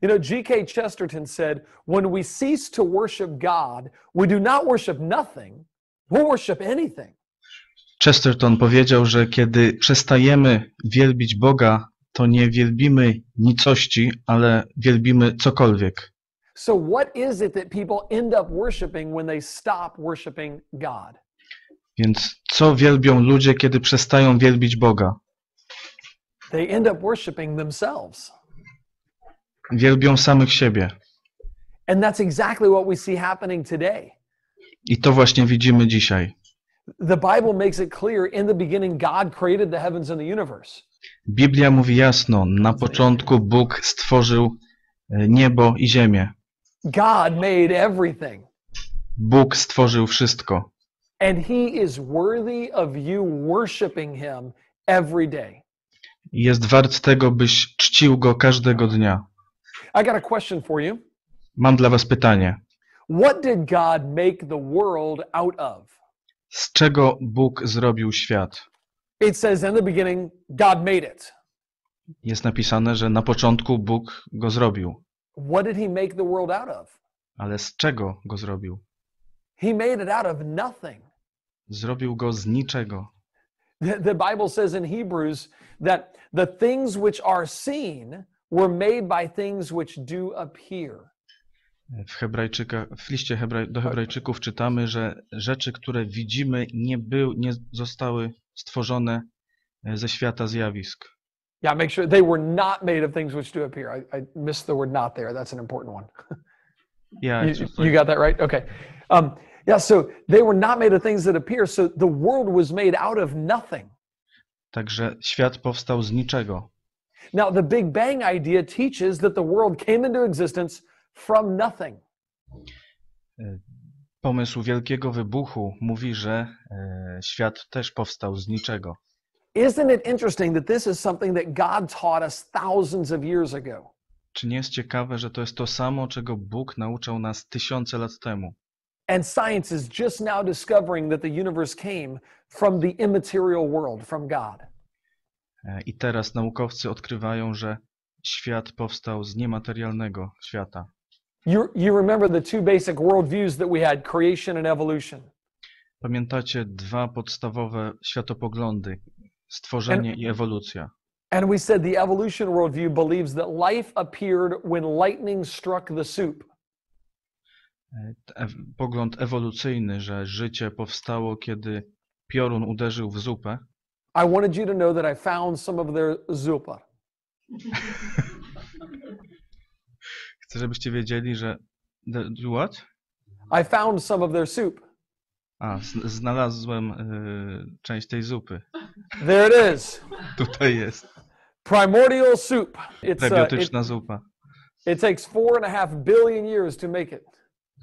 You know, G.K. Chesterton said, When we cease to worship God, we do not worship nothing, we worship anything. Chesterton powiedział, że kiedy przestajemy wielbić Boga, to nie wielbimy nicości, ale wielbimy cokolwiek. So what is it that people end up worshiping when they stop worshiping God? Więc co wielbią ludzie, kiedy przestają wielbić Boga? They end up worshiping themselves. Wielbią samych siebie. And that's exactly what we see happening today. I to właśnie widzimy dzisiaj. The Bible makes it clear in the beginning God created the heavens and the universe. Biblia mówi jasno, na początku Bóg stworzył e, niebo i ziemię. God made everything. Bóg stworzył wszystko. And he is worthy of you worshiping him every day. Jest wart tego, byś czcił go każdego dnia. I got a question for you. Mam dla was pytanie. What did God make the world out of? Z czego Bóg zrobił świat? It says in the beginning God made it. Jest napisane, że na początku Bóg go zrobił. What did he make the world out of? Ale z czego go zrobił? He made it out of nothing. Zrobił go z niczego. The, the Bible says in Hebrews that the things which are seen were made by things which do appear. W, Hebrajczyka, w liście Hebraj, do Hebrajczyków czytamy, że rzeczy, które widzimy, nie, był, nie zostały stworzone e, ze świata zjawisk. Yeah, make sure they were not made of things which do appear. I, I missed the word not there. That's an important one. yeah, you, like... you, got that right. Okay. Um, yeah, so they were not made of things that appear. So the world was made out of nothing. Także świat powstał z niczego. Now, the Big Bang idea teaches that the world came into existence from nothing. Pomysł wielkiego wybuchu mówi, że e, świat też powstał z niczego. Isn't it interesting that this is something that God taught us thousands of years ago? Czy nie jest ciekawe, że to jest to samo, czego Bóg nauczał nas tysiące lat temu? And science is just now discovering that the universe came from the immaterial world, from God. E, I teraz naukowcy odkrywają, że świat powstał z niematerialnego świata. You, you remember the two basic worldviews that we had, creation and evolution. Pamiętacie dwa podstawowe światopoglądy, stworzenie and, i ewolucja. And we said the evolution worldview believes that life appeared when lightning struck the soup. E, e, pogląd ewolucyjny, że życie powstało, kiedy piorun uderzył w zupę. I wanted you to know that I found some of their zupar. Chcę, żebyście wiedzieli, że the, what? I found some of their soup. A, znalazłem y, część tej zupy. There it is. Tutaj jest. Primordial soup. It's, uh, Prebiotyczna uh, it, zupa. It takes four and a half billion years to make it.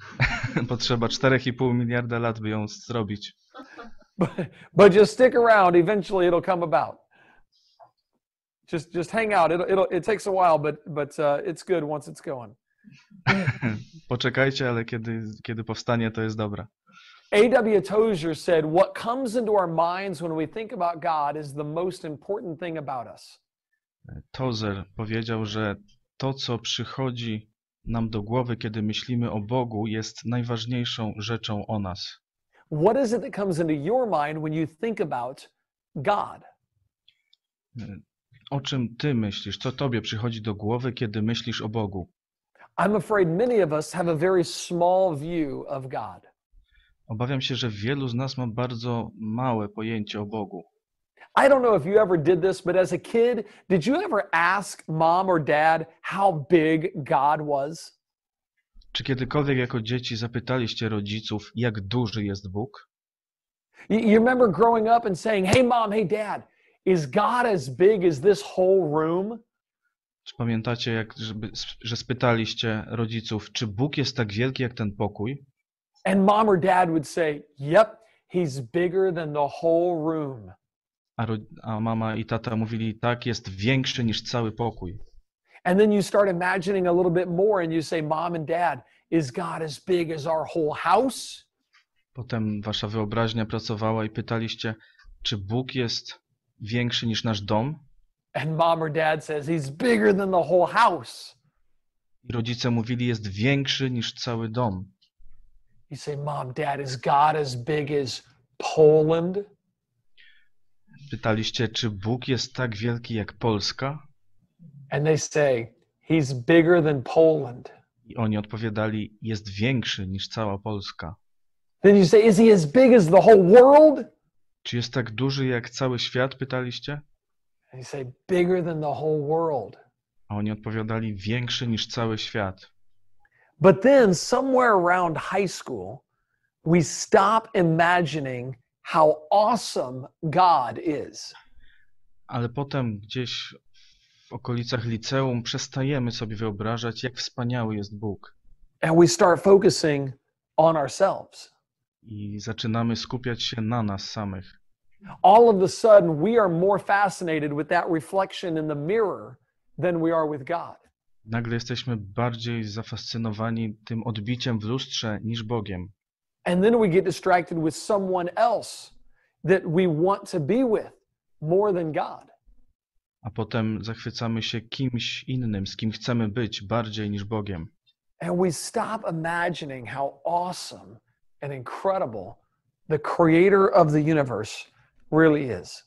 Potrzeba 4,5 miliarda lat, by ją zrobić. But, just stick around. Eventually, it'll come about. Just just hang out. It'll, it'll it takes a while, but but uh, it's good once it's going. Poczekajcie, ale kiedy, kiedy powstanie, to jest dobra. A.W. Tozier said, What comes into our minds when we think about God is the most important thing about us. Tozer powiedział, że to, co przychodzi nam do głowy, kiedy myślimy o Bogu, jest najważniejszą rzeczą o nas. What is it that comes into your mind when you think about God? O czym ty myślisz? Co tobie przychodzi do głowy, kiedy myślisz o Bogu? I'm afraid many of us have a very small view of God. Obawiam się, że wielu z nas ma bardzo małe pojęcie o Bogu. I don't know if you ever did this, but as a kid, did you ever ask mom or dad how big God was? Czy kiedykolwiek jako dzieci zapytaliście rodziców, jak duży jest Bóg? You, remember growing up and saying, "Hey mom, hey dad, is God as big as this whole room?" Czy pamiętacie, jak, żeby, że spytaliście rodziców, czy Bóg jest tak wielki jak ten pokój? And mom or dad would say, "Yep, he's bigger than the whole room." A, a mama i tata mówili, tak, jest większy niż cały pokój. And then you start imagining a little bit more and you say, Mom and Dad, is God as big as our whole house? Potem wasza wyobraźnia pracowała i pytaliście, czy Bóg jest większy niż nasz dom? And mom or dad says he's bigger than the whole house. I rodzice mówili, jest większy niż cały dom. You say, mom, dad, is God as big as Poland? Pytaliście, czy Bóg jest tak wielki jak Polska? And they say, he's bigger than Poland. I oni odpowiadali, jest większy niż cała Polska. Then you say, is he as big as the whole world? Czy jest tak duży jak cały świat, pytaliście? And you say, bigger than the whole world. A oni odpowiadali, większy niż cały świat. But then somewhere around high school, we stop imagining how awesome God is. Ale potem gdzieś w okolicach liceum przestajemy sobie wyobrażać, jak wspaniały jest Bóg. And we start focusing on ourselves. I zaczynamy skupiać się na nas samych. All of a sudden we are more fascinated with that reflection in the mirror than we are with God. Nagle jesteśmy bardziej zafascynowani tym odbiciem w lustrze niż Bogiem. And then we get distracted with someone else that we want to be with more than God a potem zachwycamy się kimś innym, z kim chcemy być bardziej niż Bogiem. And we stop imagining how awesome and incredible the creator of the universe really is.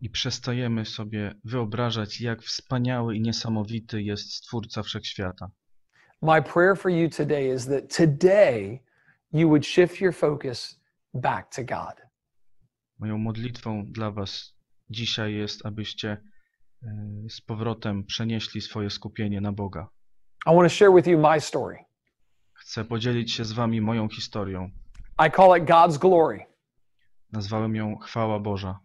I przestajemy sobie wyobrażać, jak wspaniały i niesamowity jest Stwórca Wszechświata. My prayer for you today is that today you would shift your focus back to God. Moją modlitwą dla was dzisiaj jest, abyście E, z powrotem przenieśli swoje skupienie na Boga. I want to share with you my story. Chcę podzielić się z wami moją historią. I call it God's glory. Nazwałem ją chwała Boża.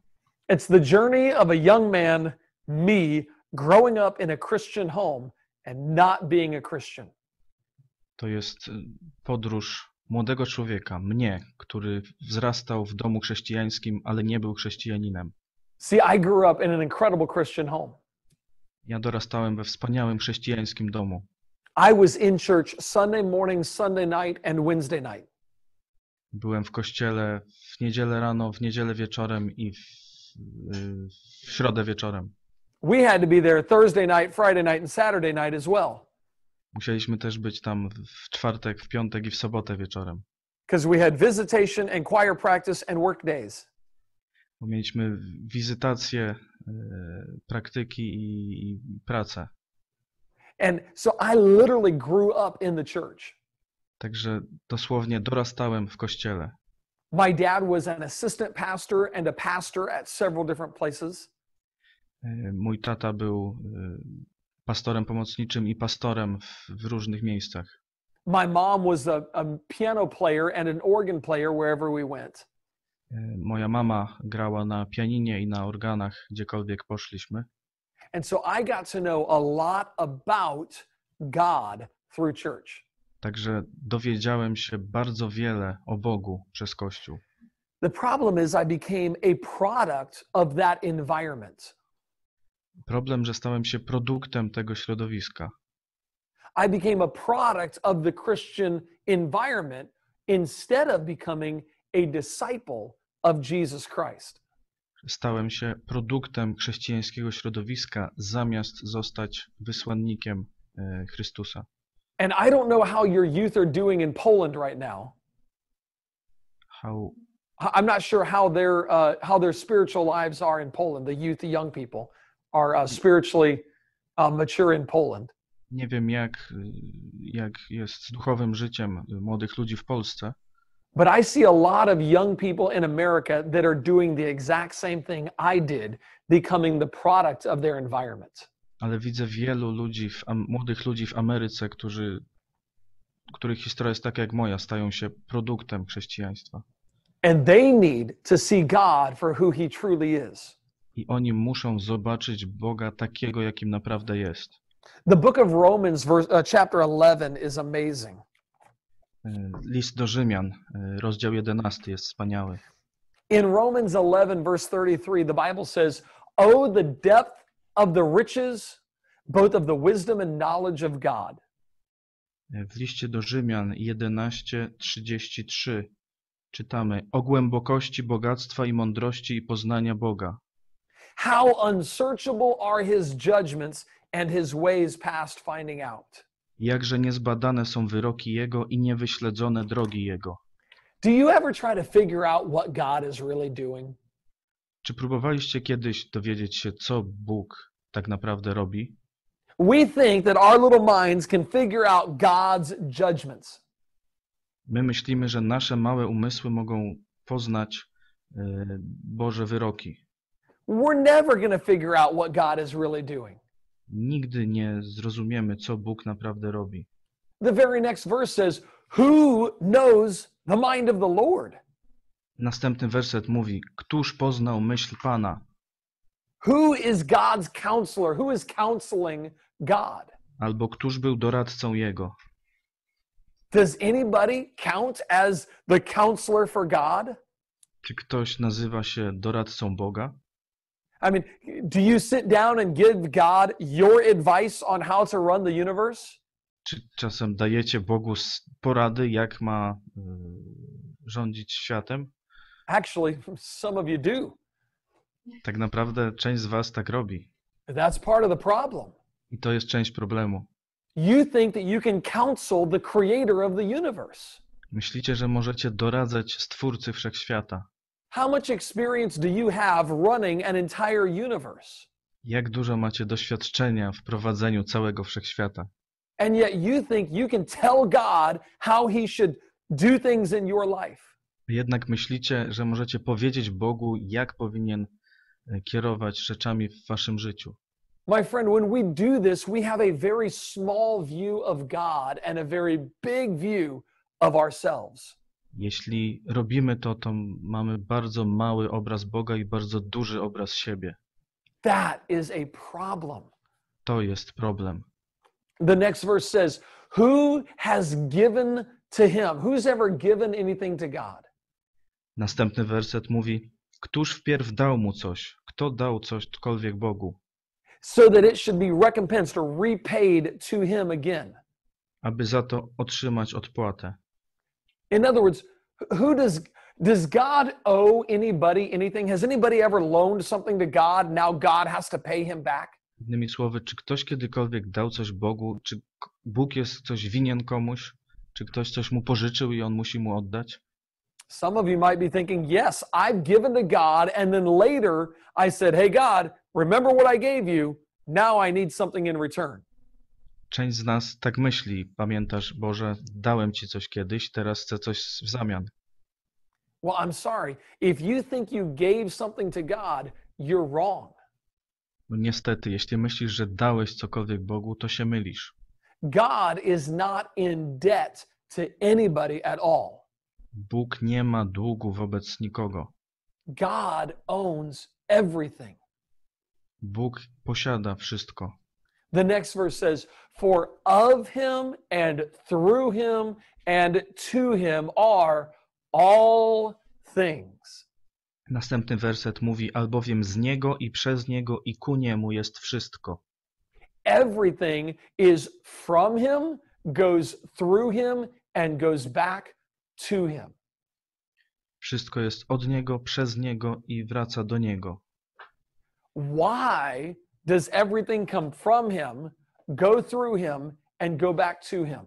It's the journey of a young man, me, growing up in a Christian home and not being a Christian. To jest e, podróż młodego człowieka, mnie, który wzrastał w domu chrześcijańskim, ale nie był chrześcijaninem. See, I grew up in an incredible Christian home. Ja dorastałem we wspaniałym chrześcijańskim domu. I was in church Sunday morning, Sunday night and Wednesday night. Byłem w kościele w niedzielę rano, w niedzielę wieczorem i w, y, w środę wieczorem. We had to be there Thursday night, Friday night and Saturday night as well. Musieliśmy też być tam w czwartek, w piątek i w sobotę wieczorem. Because we had visitation and choir practice and work days bo mieliśmy wizytację, e, praktyki i, pracę. And so I literally grew up in the church. Także dosłownie dorastałem w kościele. My dad was an assistant pastor and a pastor at several different places. E, mój tata był e, pastorem pomocniczym i pastorem w, w różnych miejscach. My mom was a, a piano player and an organ player wherever we went. E, moja mama grała na pianinie i na organach, gdziekolwiek poszliśmy. And so I got to know a lot about God through church. Także dowiedziałem się bardzo wiele o Bogu przez Kościół. The problem is I became a product of that environment. Problem, że stałem się produktem tego środowiska. I became a product of the Christian environment instead of becoming a disciple of Jesus Christ. Stałem się produktem chrześcijańskiego środowiska zamiast zostać wysłannikiem e, Chrystusa. And I don't know how your youth are doing in Poland right now. How I'm not sure how their uh, how their spiritual lives are in Poland. The youth, the young people, are uh, spiritually uh, mature in Poland. Nie wiem jak jak jest z duchowym życiem młodych ludzi w Polsce. But I see a lot of young people in America that are doing the exact same thing I did, becoming the product of their environment. Ale widzę wielu ludzi, w, młodych ludzi w Ameryce, którzy, których historia jest taka jak moja, stają się produktem chrześcijaństwa. And they need to see God for who he truly is. I oni muszą zobaczyć Boga takiego, jakim naprawdę jest. The book of Romans, verse, uh, chapter 11 is amazing. Y, list do Rzymian, y, rozdział 11 jest wspaniały. In Romans 11 verse 33 the Bible says, "Oh the depth of the riches both of the wisdom and knowledge of God." Y, w liście do Rzymian 11:33 czytamy o głębokości bogactwa i mądrości i poznania Boga. How unsearchable are his judgments and his ways past finding out. Jakże niezbadane są wyroki Jego i niewyśledzone drogi Jego. Do you ever try to figure out what God is really doing? Czy próbowaliście kiedyś dowiedzieć się, co Bóg tak naprawdę robi? We think that our little minds can figure out God's judgments. My myślimy, że nasze małe umysły mogą poznać e, Boże wyroki. We're never going to figure out what God is really doing nigdy nie zrozumiemy, co Bóg naprawdę robi. The very next verse says, Who knows the mind of the Lord? Następny werset mówi, któż poznał myśl Pana? Who is God's counselor? Who is counseling God? Albo któż był doradcą Jego? Does anybody count as the counselor for God? Czy ktoś nazywa się doradcą Boga? I mean, do you sit down and give God your advice on how to run the universe? Czy czasem dajecie Bogu porady, jak ma y, rządzić światem? Actually, some of you do. Tak naprawdę część z was tak robi. That's part of the problem. I to jest część problemu. You think that you can counsel the creator of the universe. Myślicie, że możecie doradzać stwórcy wszechświata. How much experience do you have running an entire universe? Jak dużo macie doświadczenia w prowadzeniu całego wszechświata? And yet you think you can tell God how he should do things in your life. Jednak myślicie, że możecie powiedzieć Bogu, jak powinien e, kierować rzeczami w waszym życiu. My friend, when we do this, we have a very small view of God and a very big view of ourselves. Jeśli robimy to, to mamy bardzo mały obraz Boga i bardzo duży obraz siebie. That is a problem. To jest problem. The next verse says, who has given to him? Who's ever given anything to God? Następny werset mówi, któż wpierw dał mu coś? Kto dał coś cośkolwiek Bogu? So that it should be recompensed or repaid to him again. Aby za to otrzymać odpłatę. In other words, who does does God owe anybody anything? Has anybody ever loaned something to God? Now God has to pay him back? Innymi słowy, czy ktoś kiedykolwiek dał coś Bogu? Czy Bóg jest coś winien komuś? Czy ktoś coś mu pożyczył i on musi mu oddać? Some of you might be thinking, yes, I've given to God, and then later I said, hey God, remember what I gave you. Now I need something in return. Część z nas tak myśli. Pamiętasz, Boże, dałem ci coś kiedyś, teraz chcę coś w zamian. Well, I'm sorry. If you think you gave something to God, you're wrong. No niestety, jeśli myślisz, że dałeś cokolwiek Bogu, to się mylisz. God is not in debt to anybody at all. Bóg nie ma długu wobec nikogo. God owns everything. Bóg posiada wszystko. The next verse says, For of him and through him and to him are all things. Następny werset mówi, albowiem z niego i przez niego i ku niemu jest wszystko. Everything is from him, goes through him and goes back to him. Wszystko jest od niego, przez niego i wraca do niego. Why Does everything come from him, go through him and go back to him?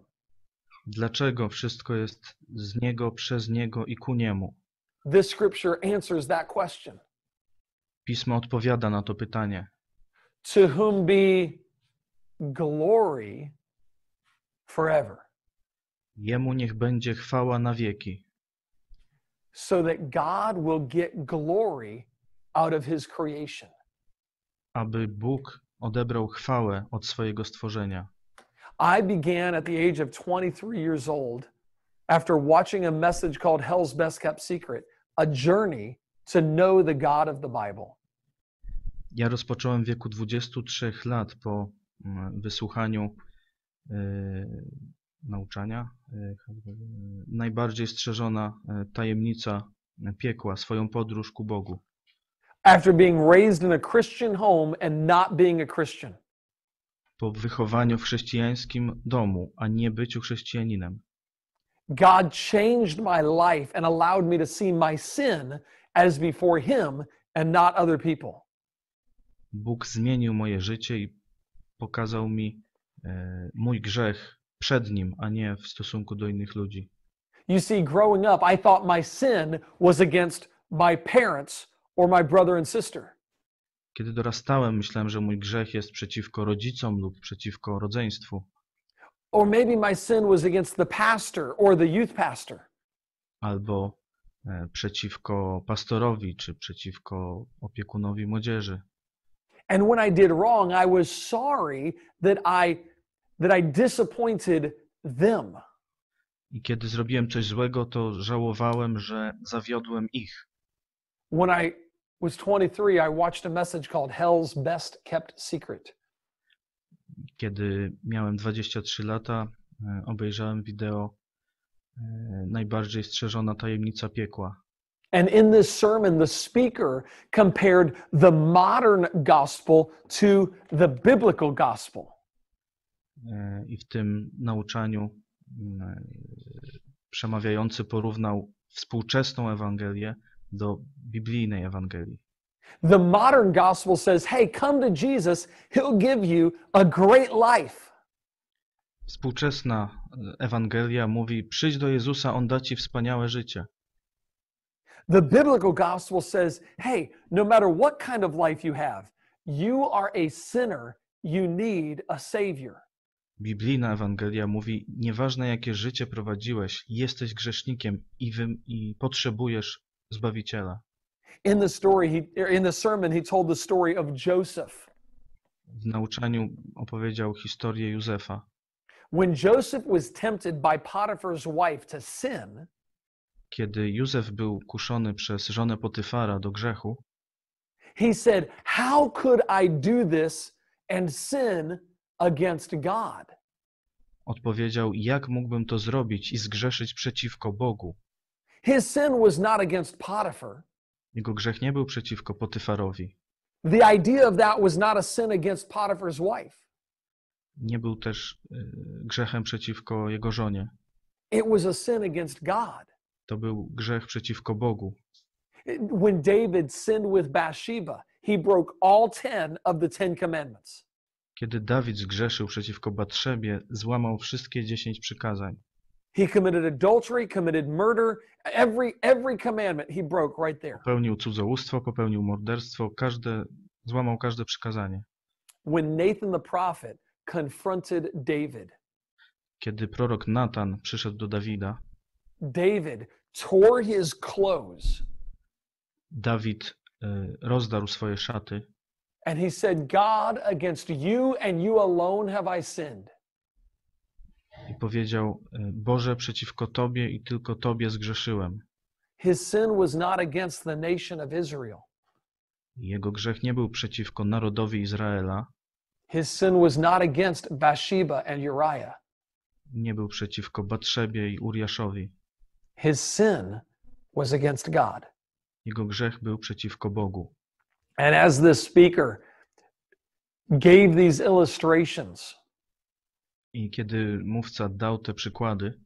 Dlaczego wszystko jest z niego, przez niego i ku niemu? This scripture answers that question. Pismo odpowiada na to pytanie. To whom be glory forever. Jemu niech będzie chwała na wieki. So that God will get glory out of his creation aby Bóg odebrał chwałę od swojego stworzenia. I began at the age of 23 years old after watching a message called Hell's Best Kept Secret, a journey to know the God of the Bible. Ja rozpocząłem w wieku 23 lat po mm, wysłuchaniu e, nauczania e, najbardziej strzeżona e, tajemnica piekła, swoją podróż ku Bogu. after being raised in a Christian home and not being a Christian. Po wychowaniu w chrześcijańskim domu, a nie byciu chrześcijaninem. God changed my life and allowed me to see my sin as before him and not other people. Bóg zmienił moje życie i pokazał mi e, mój grzech przed nim, a nie w stosunku do innych ludzi. You see growing up I thought my sin was against my parents or my brother and sister. Kiedy dorastałem, myślałem, że mój grzech jest przeciwko rodzicom lub przeciwko rodzeństwu. Or maybe my sin was against the pastor or the youth pastor. Albo e, przeciwko pastorowi czy przeciwko opiekunowi młodzieży. And when I did wrong, I was sorry that I that I disappointed them. I kiedy zrobiłem coś złego, to żałowałem, że zawiodłem ich. When I was 23, I watched a message called Hell's Best Kept Secret. Kiedy miałem 23 lata, e, obejrzałem wideo e, Najbardziej strzeżona tajemnica piekła. And in this sermon, the speaker compared the modern gospel to the biblical gospel. E, I w tym nauczaniu przemawiający porównał współczesną Ewangelię do biblijnej Ewangelii. The modern gospel says, hey, come to Jesus, he'll give you a great life. Współczesna e, Ewangelia mówi, przyjdź do Jezusa, on da ci wspaniałe życie. The biblical gospel says, hey, no matter what kind of life you have, you are a sinner, you need a savior. Biblijna Ewangelia mówi, nieważne jakie życie prowadziłeś, jesteś grzesznikiem i, wy, i potrzebujesz Zbawiciela. In the story, he, er, in the sermon, he told the story of Joseph. W nauczaniu opowiedział historię Józefa. When Joseph was tempted by Potiphar's wife to sin, kiedy Józef był kuszony przez żonę Potyfara do grzechu, he said, "How could I do this and sin against God?" Odpowiedział: Jak mógłbym to zrobić i zgrzeszyć przeciwko Bogu? His sin was not against Potiphar. Jego grzech nie był przeciwko Potyfarowi. The idea of that was not a sin against Potiphar's wife. Nie był też e, grzechem przeciwko jego żonie. It was a sin against God. To był grzech przeciwko Bogu. When David sinned with Bathsheba, he broke all 10 of the 10 commandments. Kiedy Dawid zgrzeszył przeciwko Batrzebie, złamał wszystkie dziesięć przykazań. He committed adultery, committed murder. Every, every commandment he broke right there. Popełnił cudzołóstwo, popełnił morderstwo, każde, złamał każde przykazanie. When Nathan the prophet confronted David. Kiedy prorok Natan przyszedł do Dawida. David tore his clothes. Dawid y, rozdarł swoje szaty. And he said, God, against you and you alone have I sinned. i powiedział: e, Boże, przeciwko Tobie i tylko Tobie zgrzeszyłem. His sin was not against the nation of Israel. Jego grzech nie był przeciwko narodowi Izraela. His sin was not against Bathsheba and Uriah. Nie był przeciwko Batrzebie i Uriaszowi. His sin was against God. Jego grzech był przeciwko Bogu. And as this speaker gave these illustrations, i kiedy mówca dał te przykłady,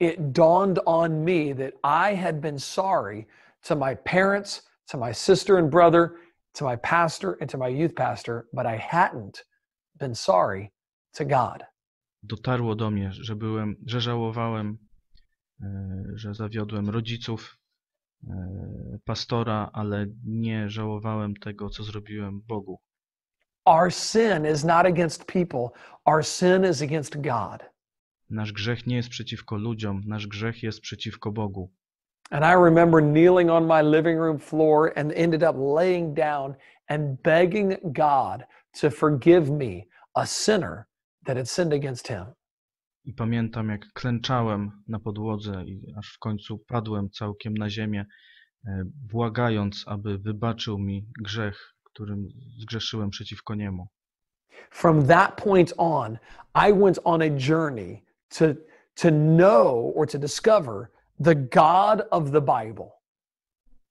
it dawned on me that I had been sorry to my parents, to my sister and brother, to my pastor and to my youth pastor, but I hadn't been sorry to God. Dotarło do mnie, że byłem, że żałowałem, e, że zawiodłem rodziców, e, pastora, ale nie żałowałem tego, co zrobiłem Bogu. Our sin is not against people, our sin is against God. Nasz grzech nie jest przeciwko ludziom, nasz grzech jest przeciwko Bogu. And I remember kneeling on my living room floor and ended up laying down and begging God to forgive me, a sinner that had sinned against him. I pamiętam jak klęczałem na podłodze i aż w końcu padłem całkiem na ziemię, e, błagając, aby wybaczył mi grzech, którym zgrzeszyłem przeciwko niemu. From that point on, I went on a journey to to know or to discover the God of the Bible.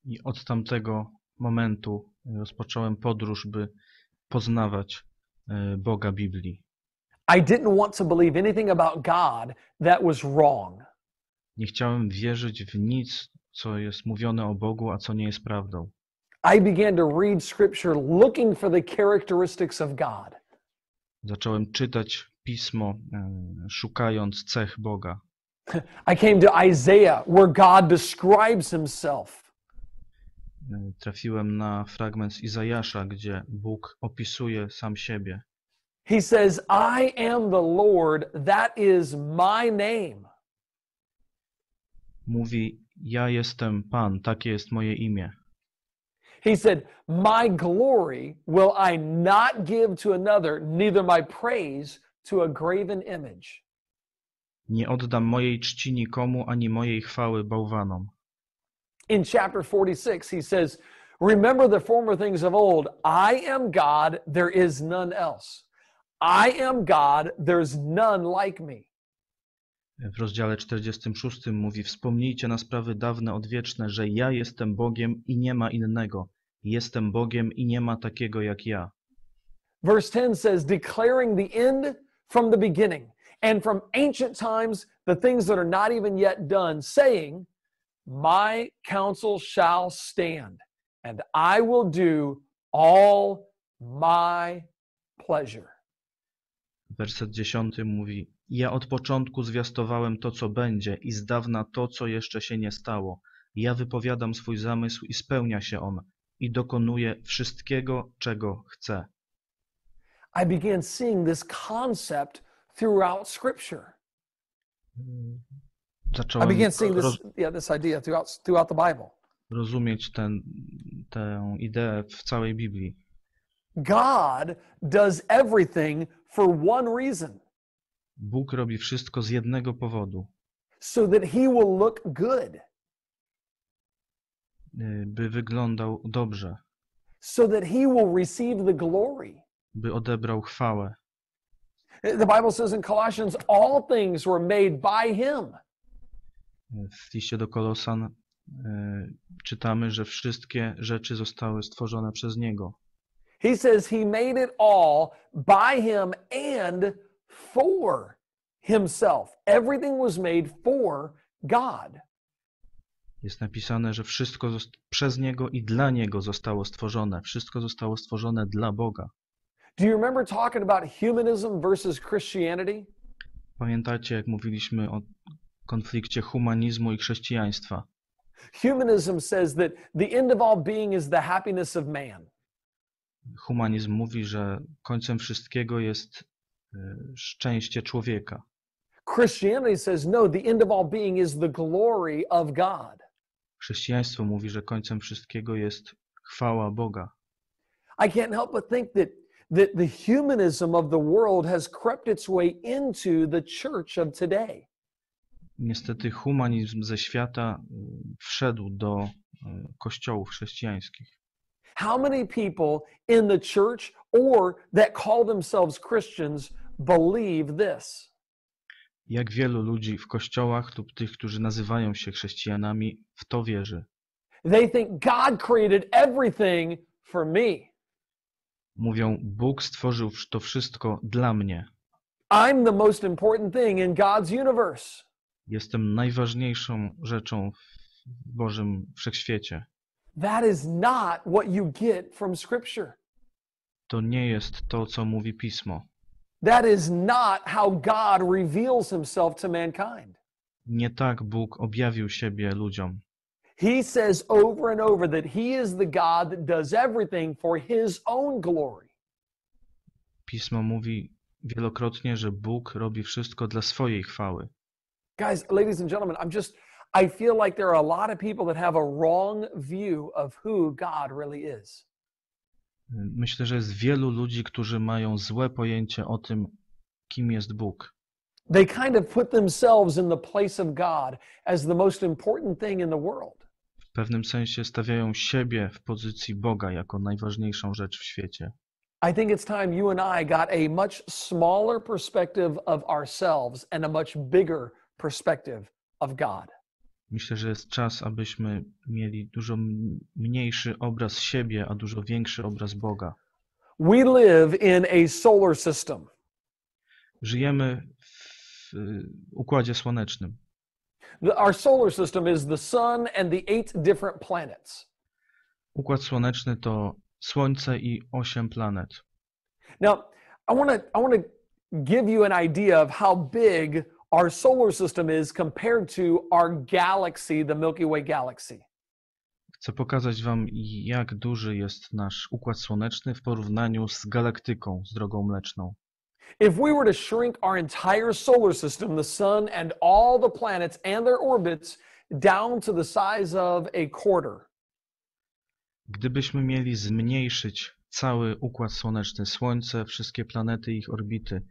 I od tamtego momentu e, rozpocząłem podróż, by poznawać e, Boga Biblii. I didn't want to believe anything about God that was wrong. Nie chciałem wierzyć w nic, co jest mówione o Bogu, a co nie jest prawdą. I began to read scripture looking for the characteristics of God. Zacząłem czytać pismo e, szukając cech Boga. I came to Isaiah where God describes himself. E, trafiłem na fragment z Izajasza, gdzie Bóg opisuje sam siebie. He says, I am the Lord, that is my name. Mówi, ja jestem Pan, takie jest moje imię. He said, My glory will I not give to another, neither my praise to a graven image. Nie oddam mojej czci nikomu ani mojej chwały bałwanom. In chapter 46 he says, Remember the former things of old. I am God, there is none else. I am God, there's none like me. w rozdziale 46 mówi: Wspomnijcie na sprawy dawne, odwieczne, że ja jestem Bogiem i nie ma innego. Jestem Bogiem i nie ma takiego jak ja. Verse 10 says, declaring the end from the beginning and from ancient times the things that are not even yet done, saying, My counsel shall stand and I will do all my pleasure. Werset 10 mówi: ja od początku zwiastowałem to, co będzie i z dawna to, co jeszcze się nie stało. Ja wypowiadam swój zamysł i spełnia się on i dokonuje wszystkiego, czego chcę. I began seeing this concept throughout scripture. Zacząłem hmm. I began seeing this, yeah, this idea throughout, throughout the Bible. rozumieć ten, tę ideę w całej Biblii. God does everything for one reason. Bóg robi wszystko z jednego powodu. So that he will look good. Y, by wyglądał dobrze. So that he will receive the glory. By odebrał chwałę. The Bible says in Colossians all things were made by him. W liście do Kolosan y, czytamy, że wszystkie rzeczy zostały stworzone przez niego. He says he made it all by him and for himself. Everything was made for God. Jest napisane, że wszystko przez niego i dla niego zostało stworzone. Wszystko zostało stworzone dla Boga. Do you remember talking about humanism versus Christianity? Pamiętacie, jak mówiliśmy o konflikcie humanizmu i chrześcijaństwa? Humanism says that the end of all being is the happiness of man. Humanizm mówi, że końcem wszystkiego jest E, szczęście człowieka. Christianity says no, the end of all being is the glory of God. Chrześcijaństwo mówi, że końcem wszystkiego jest chwała Boga. I can't help but think that that the humanism of the world has crept its way into the church of today. Niestety humanizm ze świata e, wszedł do e, kościołów chrześcijańskich. How many people in the church or that call themselves Christians believe this. Jak wielu ludzi w kościołach lub tych, którzy nazywają się chrześcijanami, w to wierzy. They think God created everything for me. Mówią, Bóg stworzył to wszystko dla mnie. I'm the most important thing in God's universe. Jestem najważniejszą rzeczą w Bożym wszechświecie. That is not what you get from scripture. To nie jest to, co mówi pismo. That is not how God reveals himself to mankind. Nie tak Bóg objawił siebie ludziom. He says over and over that he is the God that does everything for his own glory. Pismo mówi wielokrotnie, że Bóg robi wszystko dla swojej chwały. Guys, ladies and gentlemen, I'm just I feel like there are a lot of people that have a wrong view of who God really is. Myślę, że jest wielu ludzi, którzy mają złe pojęcie o tym, kim jest Bóg. They kind of put themselves in the place of God as the most important thing in the world. W pewnym sensie stawiają siebie w pozycji Boga jako najważniejszą rzecz w świecie. I think it's time you and I got a much smaller perspective of ourselves and a much bigger perspective of God. Myślę, że jest czas, abyśmy mieli dużo mniejszy obraz siebie, a dużo większy obraz Boga. We live in a solar system. Żyjemy w układzie słonecznym. Our solar system is the sun and the eight different planets. Układ słoneczny to słońce i osiem planet. Now, I want to I want to give you an idea of how big our solar system is compared to our galaxy, the Milky Way galaxy. Chcę pokazać wam jak duży jest nasz układ słoneczny w porównaniu z galaktyką, z drogą mleczną. If we were to shrink our entire solar system, the sun and all the planets and their orbits down to the size of a quarter. Gdybyśmy mieli zmniejszyć cały układ słoneczny, słońce, wszystkie planety, i ich orbity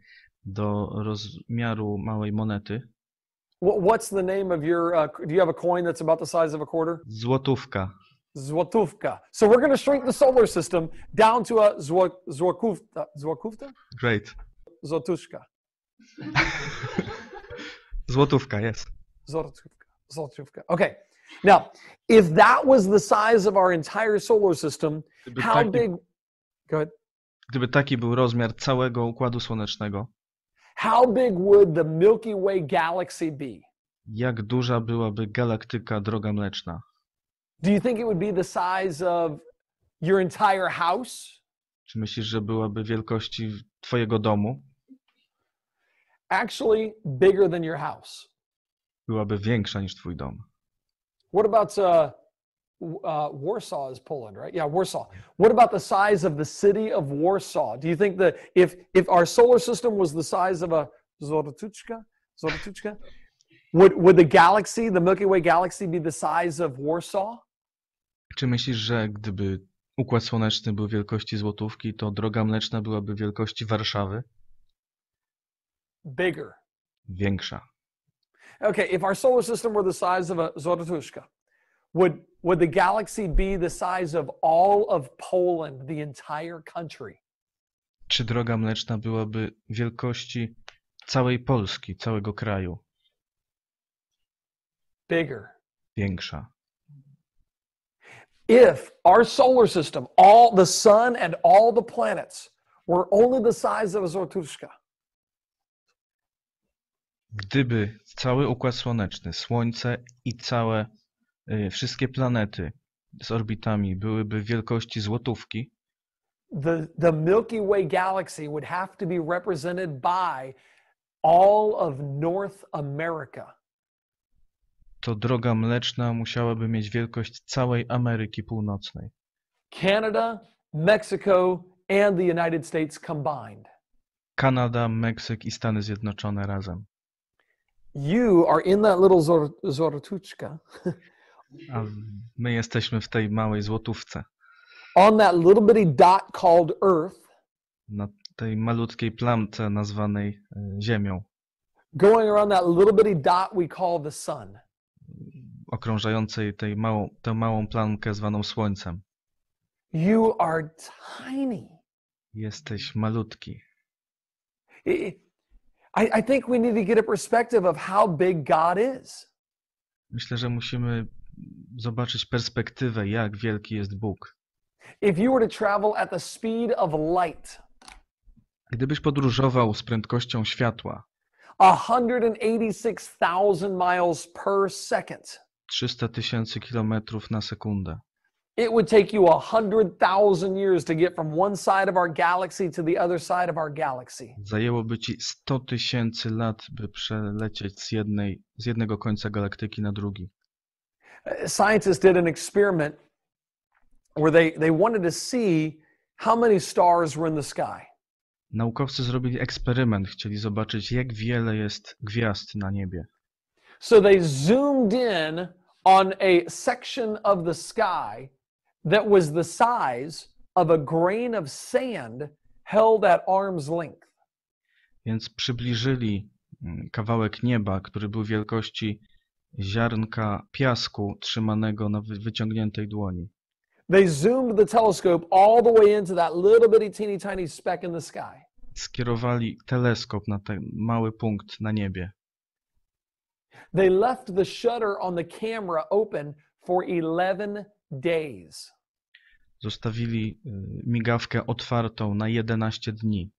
do rozmiaru małej monety. What's the name of your? Uh, do you have a coin that's about the size of a quarter? Złotówka. Złotówka. So we're going to shrink the solar system down to a zło, złokówta. Złokówta? Great. Złotuszka. Złotówka, yes. Złotówka. Złotówka. Okay. Now, if that was the size of our entire solar system, gdyby how taki, big... Go ahead. Gdyby taki był rozmiar całego Układu Słonecznego, How big would the Milky Way galaxy be? Jak duża byłaby galaktyka Droga Mleczna? Do you think it would be the size of your entire house? Czy myślisz, że byłaby wielkości twojego domu? Actually bigger than your house. Byłaby większa niż twój dom. What about a uh, uh, Warsaw is Poland, right? Yeah, Warsaw. What about the size of the city of Warsaw? Do you think that if if our solar system was the size of a Zorotuchka, Zorotuchka, would would the galaxy, the Milky Way galaxy, be the size of Warsaw? Czy myślisz, że gdyby układ słoneczny był wielkości złotówki, to droga mleczna byłaby wielkości Warszawy? Bigger. Większa. Okay, if our solar system were the size of a Zorotuchka, would would the galaxy be the size of all of Poland, the entire country? Czy droga mleczna byłaby wielkości całej Polski, całego kraju? Bigger. Większa. If our solar system, all the sun and all the planets were only the size of a Zorotushka. Gdyby cały układ słoneczny, słońce i całe Y, wszystkie planety z orbitami byłyby wielkości złotówki, the, the Milky Way galaxy would have to be represented by all of North America. to droga mleczna musiałaby mieć wielkość całej Ameryki Północnej. Canada, Mexico and the United States combined. Kanada, Meksyk i Stany Zjednoczone razem. You are in that little Zor- A my jesteśmy w tej małej złotówce. On that little bitty dot called earth. Na tej malutkiej plamce nazwanej e, Ziemią. Going around that little bitty dot we call the sun. Okrążającej tej małą, tę małą plamkę zwaną Słońcem. You are tiny. Jesteś malutki. I, I think we need to get a perspective of how big God is. Myślę, że musimy zobaczyć perspektywę, jak wielki jest Bóg. If you were to travel at the speed of light, gdybyś podróżował z prędkością światła, 186,000 miles per second. 300 tysięcy kilometrów na sekundę. It would take you 100,000 years to get from one side of our galaxy to the other side of our galaxy. Zajęłoby ci 100 tysięcy lat, by przelecieć z jednej z jednego końca galaktyki na drugi scientists did an experiment where they, they wanted to see how many stars were in the sky. Naukowcy zrobili eksperyment, chcieli zobaczyć jak wiele jest gwiazd na niebie. So they zoomed in on a section of the sky that was the size of a grain of sand held at arm's length. Więc przybliżyli mm, kawałek nieba, który był wielkości ziarnka piasku trzymanego na wyciągniętej dłoni. They zoomed the telescope all the way into that little bitty teeny tiny speck in the sky. Skierowali teleskop na ten mały punkt na niebie. They left the shutter on the camera open for 11 days. Zostawili y, migawkę otwartą na 11 dni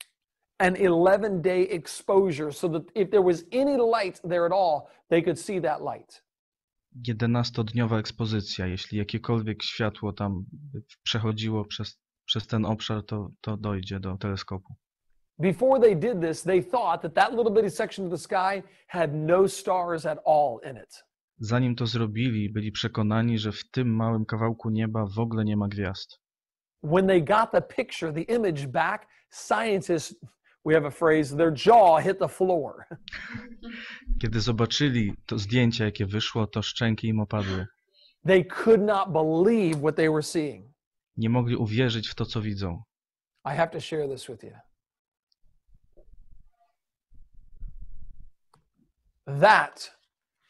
an 11 day exposure so that if there was any light there at all, they could see that light. 11-dniowa ekspozycja. Jeśli jakiekolwiek światło tam przechodziło przez, przez ten obszar, to, to dojdzie do teleskopu. Before they did this, they thought that that little bitty section of the sky had no stars at all in it. Zanim to zrobili, byli przekonani, że w tym małym kawałku nieba w ogóle nie ma gwiazd. When they got the picture, the image back, scientists we have a phrase, their jaw hit the floor. Kiedy zobaczyli to zdjęcie, jakie wyszło, to szczęki im opadły. They could not believe what they were seeing. Nie mogli uwierzyć w to, co widzą. I have to share this with you. That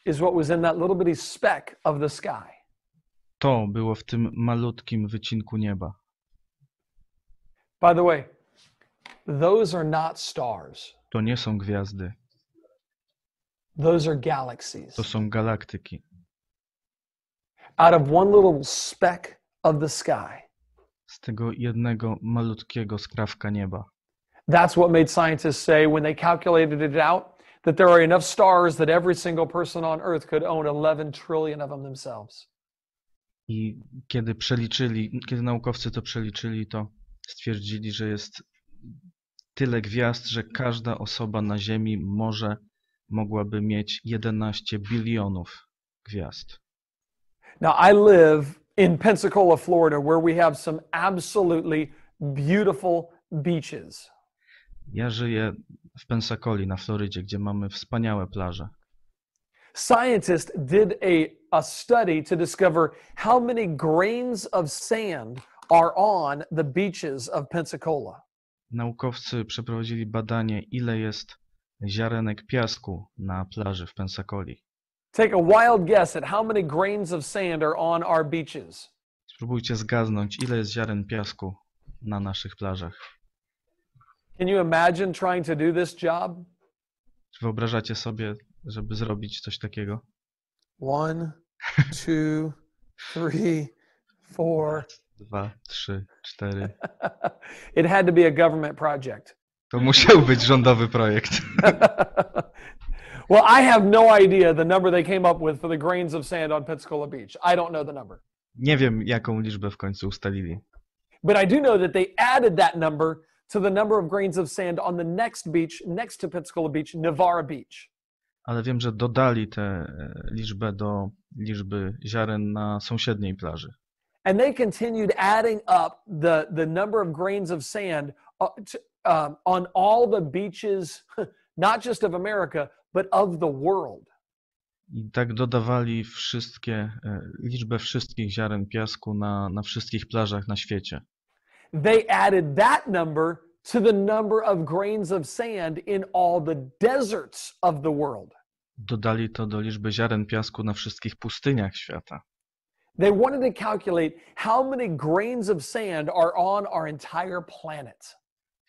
is what was in that little bitty speck of the sky. To było w tym malutkim wycinku nieba. By the way, Those are not stars. To nie są gwiazdy. Those are galaxies. To są galaktyki. Out of one little speck of the sky. Z tego jednego malutkiego skrawka nieba. That's what made scientists say when they calculated it out that there are enough stars that every single person on earth could own 11 trillion of them themselves. I kiedy przeliczyli, kiedy naukowcy to przeliczyli, to stwierdzili, że jest tyle gwiazd, że każda osoba na Ziemi może mogłaby mieć 11 bilionów gwiazd. Now I live in Pensacola, Florida, where we have some absolutely beautiful beaches. Ja żyję w Pensacoli na Florydzie, gdzie mamy wspaniałe plaże. Scientist did a, a study to discover how many grains of sand are on the beaches of Pensacola. Naukowcy przeprowadzili badanie, ile jest ziarenek piasku na plaży w Pensacoli. Take a wild guess at how many grains of sand are on our beaches. Spróbujcie zgadnąć, ile jest ziaren piasku na naszych plażach. Can you imagine trying to do this job? Czy wyobrażacie sobie, żeby zrobić coś takiego? One, two, three, four, dwa, trzy, cztery. It had to be a government project. To musiał być rządowy projekt. well, I have no idea the number they came up with for the grains of sand on Pensacola Beach. I don't know the number. Nie wiem, jaką liczbę w końcu ustalili. But I do know that they added that number to the number of grains of sand on the next beach, next to Pensacola Beach, Navarra Beach. Ale wiem, że dodali tę e, liczbę do liczby ziaren na sąsiedniej plaży. And they continued adding up the, the number of grains of sand uh, to, um, on all the beaches, not just of America, but of the world. I tak dodawali wszystkie, e, liczbę wszystkich ziaren piasku na, na wszystkich plażach na świecie. They added that number to the number of grains of sand in all the deserts of the world. Dodali to do liczby ziaren piasku na wszystkich pustyniach świata. They wanted to calculate how many grains of sand are on our entire planet.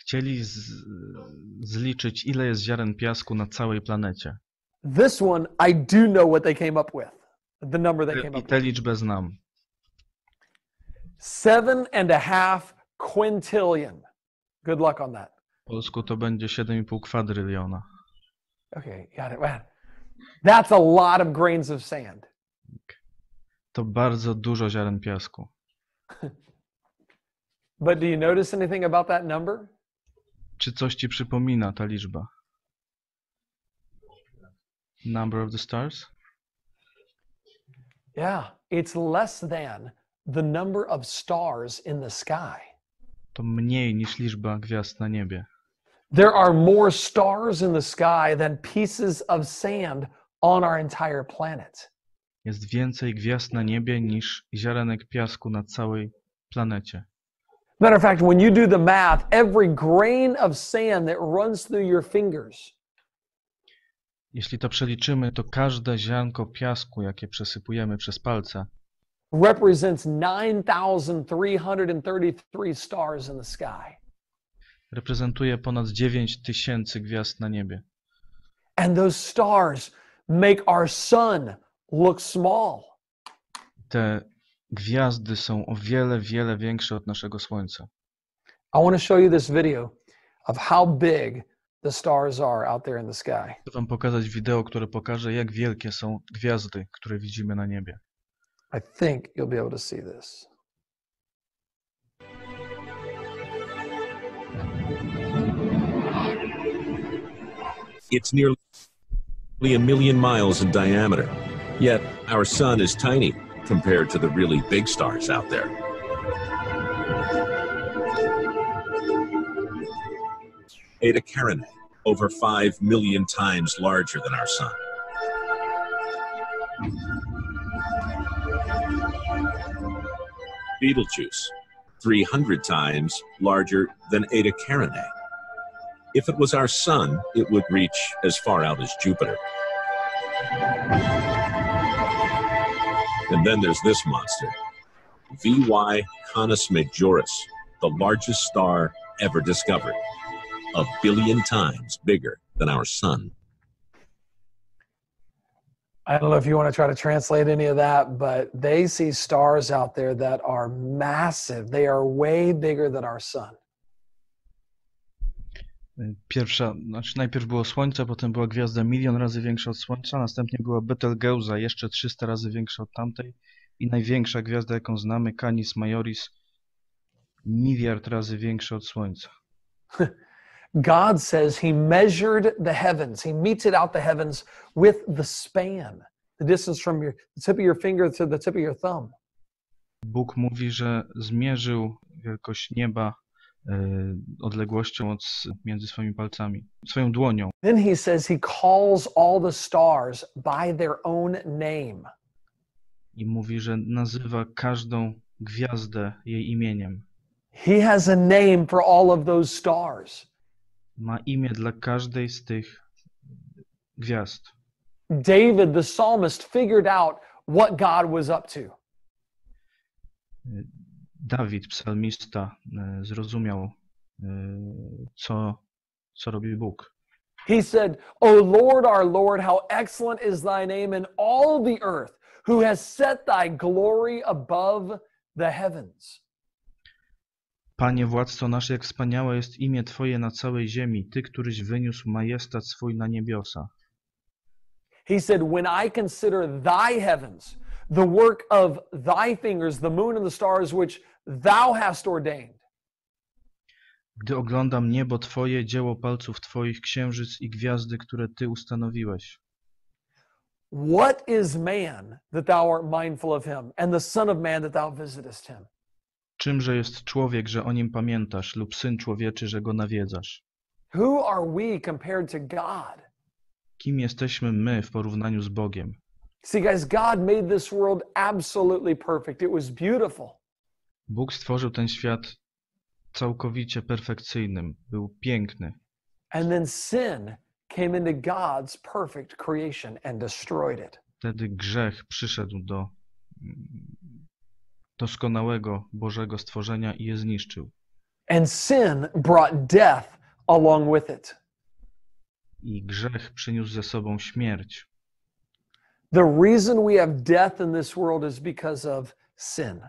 Chcieli z, zliczyć, ile jest ziaren piasku na całej planecie. This one, I do know what they came up with. The number they came I up tę liczbę znam. Seven and a half quintillion. Good luck on that. W polsku to będzie 7,5 kwadryliona. Okay, got it. Wow. That's a lot of grains of sand. Okay. To bardzo dużo ziaren piasku. But do you notice anything about that number? Czy coś ci przypomina ta liczba? Number of the stars? Yeah, it's less than the number of stars in the sky. To mniej niż liczba gwiazd na niebie. There are more stars in the sky than pieces of sand on our entire planet. Jest więcej gwiazd na niebie niż ziarenek piasku na całej planecie. Matter of fact, when you do the math, every grain of sand that runs through your fingers jeśli to przeliczymy, to każde ziarnko piasku, jakie przesypujemy przez palce, represents 9333 stars in the sky. Reprezentuje ponad 9000 gwiazd na niebie. And those stars make our sun look small. Te gwiazdy są o wiele, wiele większe od naszego słońca. I want to show you this video of how big the stars are out there in the sky. Chcę wam pokazać wideo, które pokaże jak wielkie są gwiazdy, które widzimy na niebie. I think you'll be able to see this. It's nearly a million miles in diameter. Yet our sun is tiny compared to the really big stars out there. Eta Carinae, over 5 million times larger than our sun. Betelgeuse, 300 times larger than Eta Carinae. If it was our sun, it would reach as far out as Jupiter. And then there's this monster VY Canis Majoris, the largest star ever discovered, a billion times bigger than our sun. I don't know if you want to try to translate any of that, but they see stars out there that are massive. They are way bigger than our sun. Pierwsza, znaczy najpierw było Słońce, potem była gwiazda milion razy większa od Słońca, następnie była Betelgeuse, jeszcze 300 razy większa od tamtej i największa gwiazda, jaką znamy, Canis Majoris, miliard razy większa od Słońca. God says he measured the heavens. He meted out the heavens with the span, the distance from your, the tip of your finger to the tip of your thumb. Bóg mówi, że zmierzył wielkość nieba E, odległością od, między swoimi palcami, swoją dłonią. Then he says he calls all the stars by their own name. I mówi, że nazywa każdą gwiazdę jej imieniem. He has a name for all of those stars. Ma imię dla każdej z tych gwiazd. David the psalmist figured out what God was up to. E, Dawid, psalmista, e, zrozumiał, e, co, co robi Bóg. He said, O Lord, our Lord, how excellent is thy name in all the earth, who has set thy glory above the heavens. Panie władco nasz, jak wspaniałe jest imię Twoje na całej ziemi, Ty, któryś wyniósł majestat swój na niebiosa. He said, When I consider thy heavens, the work of thy fingers, the moon and the stars, which thou hast ordained. Gdy oglądam niebo Twoje, dzieło palców Twoich, księżyc i gwiazdy, które Ty ustanowiłeś. What is man that thou art mindful of him, and the son of man that thou visitest him? Czymże jest człowiek, że o nim pamiętasz, lub syn człowieczy, że go nawiedzasz? Who are we compared to God? Kim jesteśmy my w porównaniu z Bogiem? See guys, God made this world absolutely perfect. It was beautiful. Bóg stworzył ten świat całkowicie perfekcyjnym, był piękny. And then sin came into God's perfect creation and destroyed it. Wtedy grzech przyszedł do mm, doskonałego Bożego stworzenia i je zniszczył. And sin brought death along with it. I grzech przyniósł ze sobą śmierć. The reason we have death in this world is because of sin.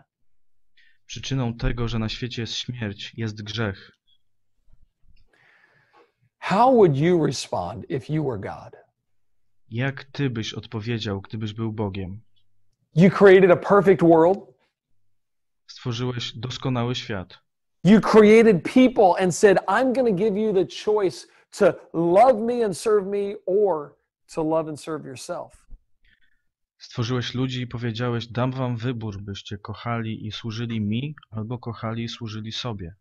Przyczyną tego, że na świecie jest śmierć, jest grzech. How would you respond if you were God? Jak ty byś odpowiedział, gdybyś był Bogiem? You created a perfect world. Stworzyłeś doskonały świat. You created people and said, I'm going to give you the choice to love me and serve me or to love and serve yourself. Stworzyłeś ludzi i powiedziałeś: Dam wam wybór, byście kochali i służyli mi, albo kochali i służyli sobie.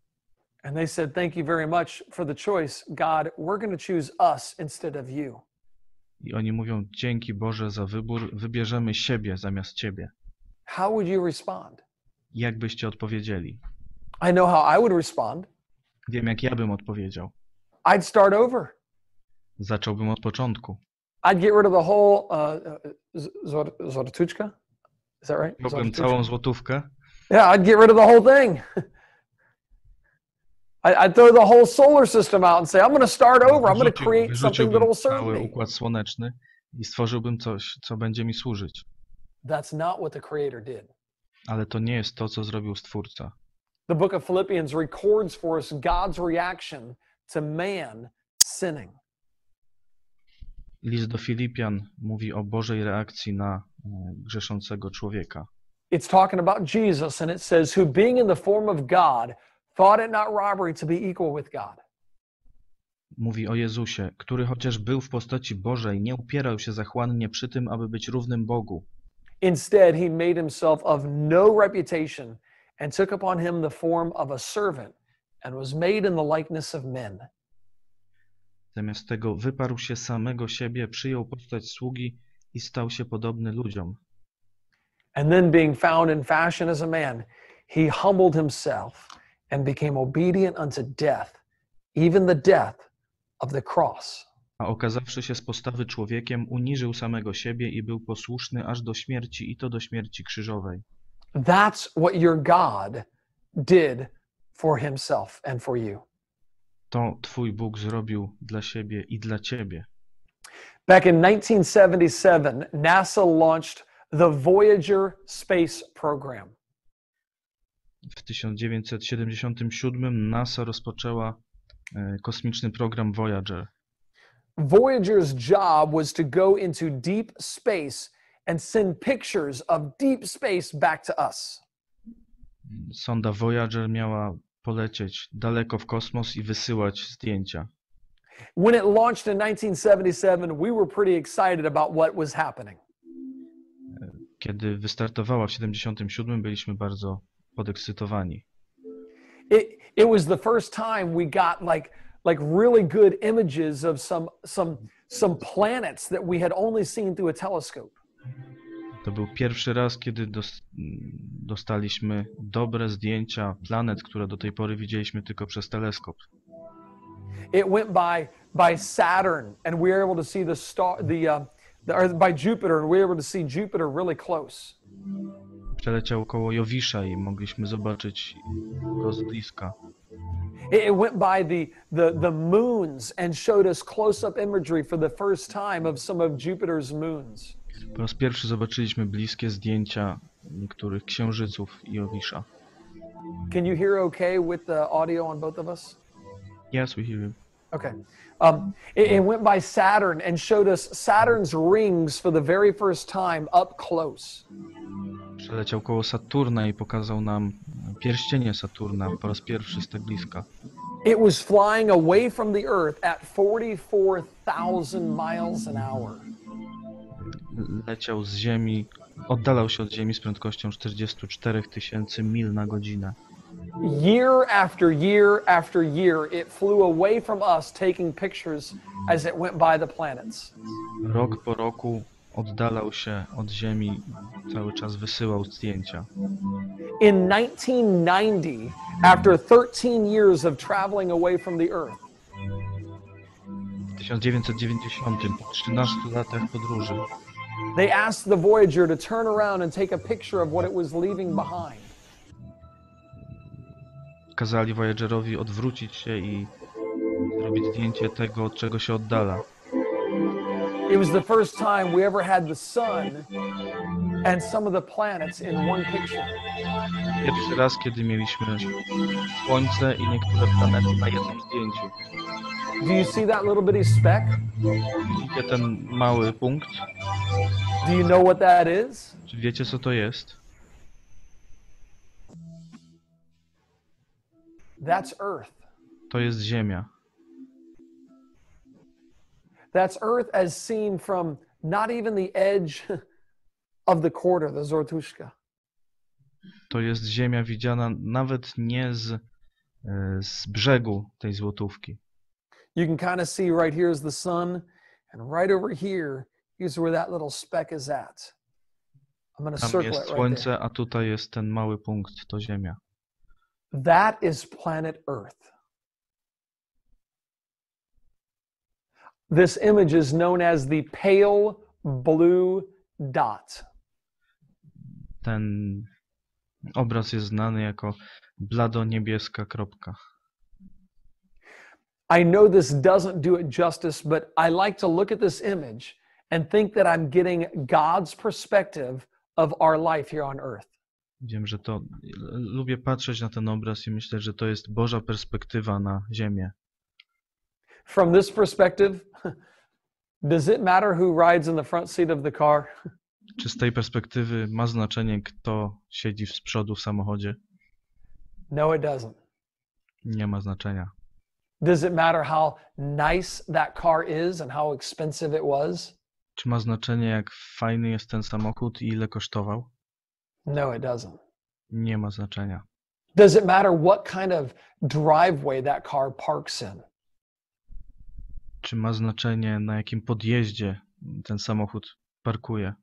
And they said, Thank you very much for the choice, God. We're going to choose us instead of you. I oni mówią: Dzięki Boże za wybór, wybierzemy siebie zamiast ciebie. How would you respond? Jak byście odpowiedzieli? I know how I would respond. Wiem, jak ja bym odpowiedział. I'd start over. Zacząłbym od początku. I'd get rid of the whole uh, uh Złotuchka. Is that right? Miałbym całą złotówkę. Yeah, I'd get rid of the whole thing. I'd throw the whole solar system out and say, I'm going to start no, over. I'm going to create something that will serve me. układ słoneczny i stworzyłbym coś, co będzie mi służyć. That's not what the creator did. Ale to nie jest to, co zrobił Stwórca. The book of Philippians records for us God's reaction to man sinning. List do Filipian mówi o Bożej reakcji na e, grzeszącego człowieka. It's talking about Jesus and it says who being in the form of God thought it not robbery to be equal with God. Mówi o Jezusie, który chociaż był w postaci Bożej, nie upierał się zachłannie przy tym, aby być równym Bogu. Instead he made himself of no reputation and took upon him the form of a servant and was made in the likeness of men. Zamiast tego wyparł się samego siebie, przyjął postać sługi i stał się podobny ludziom. And then being found in fashion as a man, he humbled himself and became obedient unto death, even the death of the cross. A okazawszy się z postawy człowiekiem, uniżył samego siebie i był posłuszny aż do śmierci i to do śmierci krzyżowej. That's what your God did for himself and for you to Twój Bóg zrobił dla siebie i dla Ciebie. Back in 1977, NASA launched the Voyager space program. W 1977 NASA rozpoczęła e, kosmiczny program Voyager. Voyager's job was to go into deep space and send pictures of deep space back to us. Sonda Voyager miała polecieć daleko w kosmos i wysyłać zdjęcia. When it launched in 1977, we were pretty excited about what was happening. Kiedy wystartowała w 77, byliśmy bardzo podekscytowani. It, it was the first time we got like like really good images of some some some planets that we had only seen through a telescope. To był pierwszy raz, kiedy dostaliśmy dobre zdjęcia planet, które do tej pory widzieliśmy tylko przez teleskop. It went by by Saturn and we were able to see the star the, uh, the or by Jupiter and we were able to see Jupiter really close. Przeleciał koło Jowisza i mogliśmy zobaczyć go z bliska. It went by the, the, the moons and showed us close up imagery for the first time of some of Jupiter's moons. Po raz pierwszy zobaczyliśmy bliskie zdjęcia niektórych księżyców i Owisza. Can you hear okay with the audio on both of us? Yes, we hear you. Okay. Um, it, it went by Saturn and showed us Saturn's rings for the very first time up close. Przeleciał koło Saturna i pokazał nam pierścienie Saturna po raz pierwszy z tak bliska. It was flying away from the Earth at 44,000 miles an hour leciał z Ziemi, oddalał się od Ziemi z prędkością 44 tysięcy mil na godzinę. Year after year after year, it flew away from us, taking pictures as it went by the planets. Rok po roku oddalał się od Ziemi, cały czas wysyłał zdjęcia. In 1990, after 13 years of traveling away from the Earth, 1990 po 13 latach podróży. They asked the Voyager to turn around and take a picture of what it was leaving behind. Kazali Voyagerowi odwrócić się i zrobić zdjęcie tego, od czego się oddala. It was the first time we ever had the sun and some of the planets in one picture. Pierwszy raz, kiedy mieliśmy Słońce i niektóre planety na jednym zdjęciu. Do you see that little bitty speck? Widzicie ten mały punkt? Do you know what that is? Czy wiecie co to jest? That's earth. To jest ziemia. That's earth as seen from not even the edge of the quarter, the Zortushka. To jest ziemia widziana nawet nie z, e, z brzegu tej złotówki. You can kind of see right here is the sun, and right over here is where that little speck is at. I'm going to Tam circle it right słońce, there. a tutaj jest ten mały punkt, to Ziemia. That is planet Earth. This image is known as the pale blue dot. Ten obraz jest znany jako blado niebieska kropka. I know this doesn't do it justice, but I like to look at this image and think that I'm getting God's perspective of our life here on earth. Wiem, że to lubię patrzeć na ten obraz i myślę, że to jest Boża perspektywa na ziemię. From this perspective, does it matter who rides in the front seat of the car? Czy z tej perspektywy ma znaczenie kto siedzi z przodu w samochodzie? No it doesn't. Nie ma znaczenia. Does it matter how nice that car is and how expensive it was? Czy ma znaczenie, jak fajny jest ten samochód i ile kosztował? No, it doesn't. Nie ma znaczenia. Does it matter what kind of driveway that car parks in? Czy ma znaczenie, na jakim podjeździe ten samochód parkuje?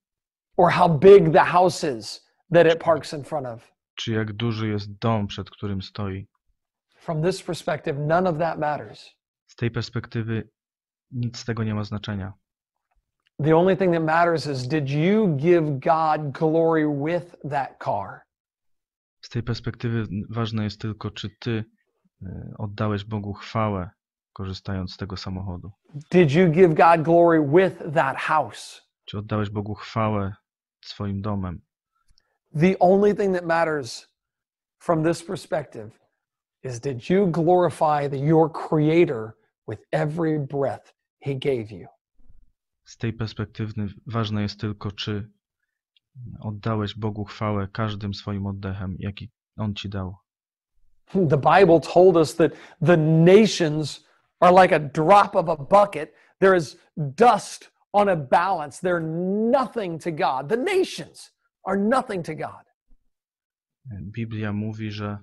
Or how big the house is that it parks in front of? Czy jak duży jest dom, przed którym stoi? From this perspective, none of that matters. Z tej perspektywy nic z tego nie ma znaczenia. The only thing that matters is did you give God glory with that car? Z tej perspektywy ważne jest tylko czy ty e, oddałeś Bogu chwałę korzystając z tego samochodu. Did you give God glory with that house? Czy oddałeś Bogu chwałę swoim domem? The only thing that matters from this perspective is did you glorify the, your creator with every breath he gave you? Z tej perspektywy ważne jest tylko, czy oddałeś Bogu chwałę każdym swoim oddechem, jaki On ci dał. The Bible told us that the nations are like a drop of a bucket. There is dust on a balance. They're nothing to God. The nations are nothing to God. Biblia mówi, że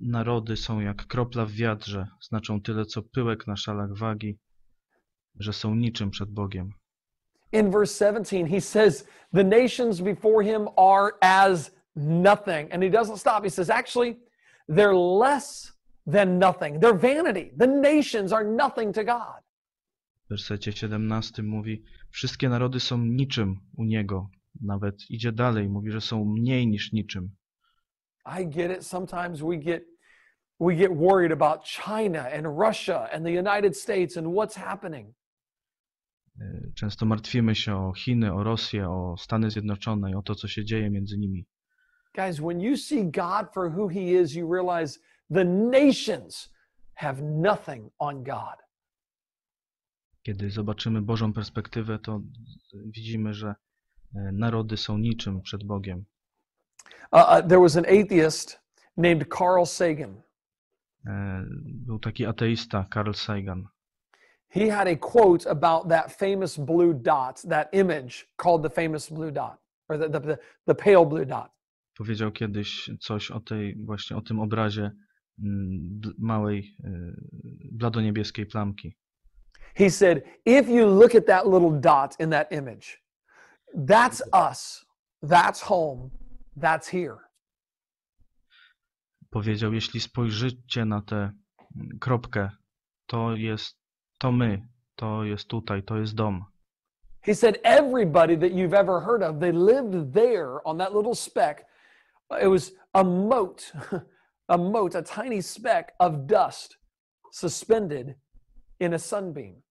Narody są jak kropla w wiadrze, znaczą tyle co pyłek na szalach wagi, że są niczym przed Bogiem. In verse 17 he says the nations before him are as nothing and he doesn't stop. He says actually they're less than nothing. They're vanity. The nations are nothing to God. W wersecie 17 mówi wszystkie narody są niczym u niego. Nawet idzie dalej, mówi, że są mniej niż niczym. I get it. Sometimes we get we get worried about China and Russia and the United States and what's happening. E, często martwimy się o Chiny, o Rosję, o Stany Zjednoczone i o to, co się dzieje między nimi. Guys, when you see God for who he is, you realize the nations have nothing on God. Kiedy zobaczymy Bożą perspektywę, to widzimy, że e, narody są niczym przed Bogiem. Uh, uh, there was an atheist named Carl Sagan. E, był taki ateista Carl Sagan. He had a quote about that famous blue dot, that image called the famous blue dot, or the, the, the pale blue dot. Powiedział kiedyś coś o tej właśnie o tym obrazie mm, małej e, bladoniebieskiej plamki. He said, if you look at that little dot in that image, that's us, that's home, That's here. Powiedział, jeśli spojrzycie na tę kropkę, to jest to my, to jest tutaj, to jest dom. He said everybody that you've ever heard of, they lived there on that little speck. It was a moat, a moat, a tiny speck of dust suspended in a sunbeam.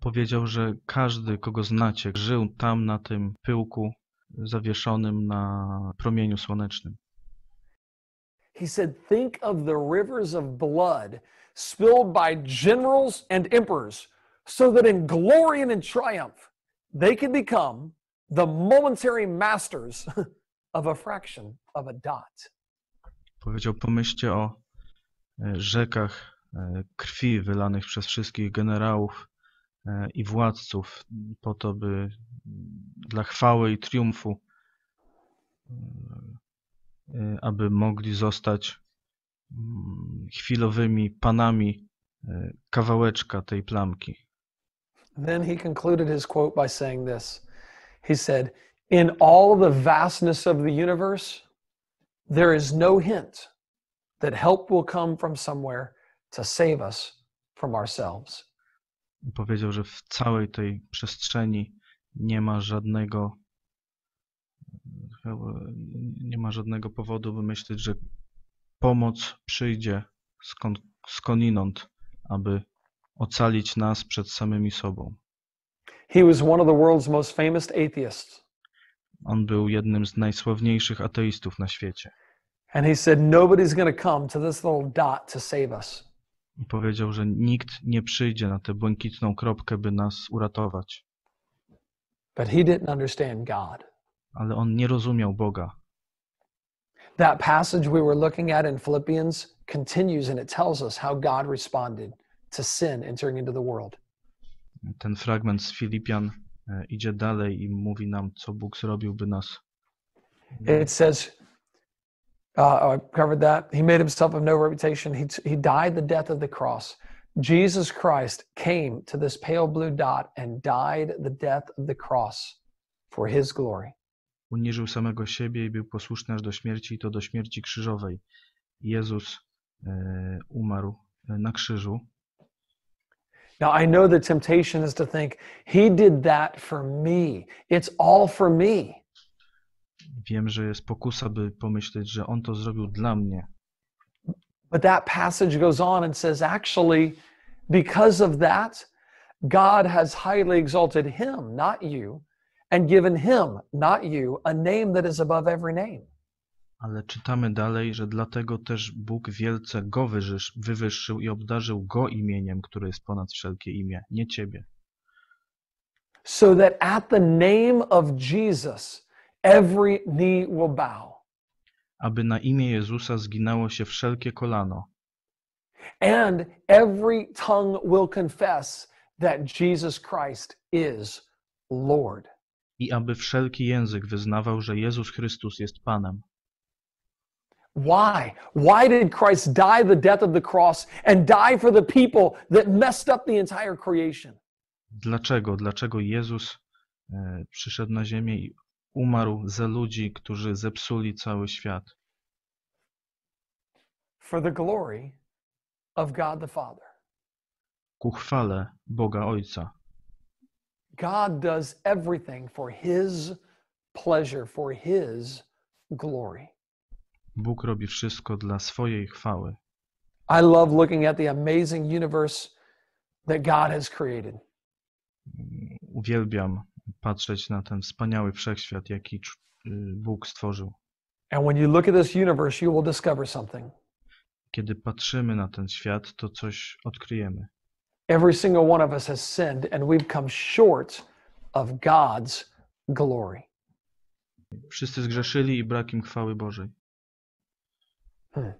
Powiedział, że każdy, kogo znacie, żył tam na tym pyłku zawieszonym na promieniu słonecznym. He said, think of the rivers of blood spilled by generals and emperors, so that in glory and in triumph they become the momentary masters of a fraction of a dot. Powiedział, pomyślcie o e, rzekach e, krwi wylanych przez wszystkich generałów, E, i władców, po to, by mm, dla chwały i triumfu, e, aby mogli zostać mm, chwilowymi panami e, kawałeczka tej plamki. Then he concluded his quote by saying this. He said, In all the vastness of the universe, there is no hint that help will come from somewhere to save us from ourselves powiedział, że w całej tej przestrzeni nie ma żadnego e, nie ma żadnego powodu, by myśleć, że pomoc przyjdzie skąd, skądinąd, aby ocalić nas przed samymi sobą. He was one of the world's most famous atheists. On był jednym z najsławniejszych ateistów na świecie. And he said nobody's going to come to this little dot to save us i powiedział, że nikt nie przyjdzie na tę błękitną kropkę, by nas uratować. But he didn't understand God. Ale on nie rozumiał Boga. That passage we were looking at in Philippians continues and it tells us how God responded to sin entering into the world. Ten fragment z Filipian e, idzie dalej i mówi nam, co Bóg zrobił, by nas. It says Uh, I covered that. He made himself of no reputation. He, he died the death of the cross. Jesus Christ came to this pale blue dot and died the death of the cross for his glory. Uniżył samego siebie i był posłuszny aż do śmierci, i to do śmierci krzyżowej. Jezus e, umarł na krzyżu. Now I know the temptation is to think he did that for me. It's all for me. Wiem, że jest pokusa, by pomyśleć, że on to zrobił dla mnie. But that passage goes on and says actually because of that God has highly exalted him, not you, and given him, not you, a name that is above every name. Ale czytamy dalej, że dlatego też Bóg wielce go wywyższył i obdarzył go imieniem, które jest ponad wszelkie imię, nie ciebie. So that at the name of Jesus every knee will bow. Aby na imię Jezusa zginęło się wszelkie kolano. And every tongue will confess that Jesus Christ is Lord. I aby wszelki język wyznawał, że Jezus Chrystus jest Panem. Why? Why did Christ die the death of the cross and die for the people that messed up the entire creation? Dlaczego? Dlaczego Jezus e, przyszedł na ziemię i Umarł za ludzi, którzy zepsuli cały świat. For the glory of God the Father. Ku chwale Boga Ojca. God does everything for his pleasure, for his glory. Bóg robi wszystko dla swojej chwały. I love looking at the amazing universe that God has created. Uwielbiam patrzeć na ten wspaniały wszechświat, jaki y, Bóg stworzył. And when you look at this universe, you will discover something. Kiedy patrzymy na ten świat, to coś odkryjemy. Every single one of us has sinned and we've come short of God's glory. Wszyscy zgrzeszyli i brakiem chwały Bożej. Hmm.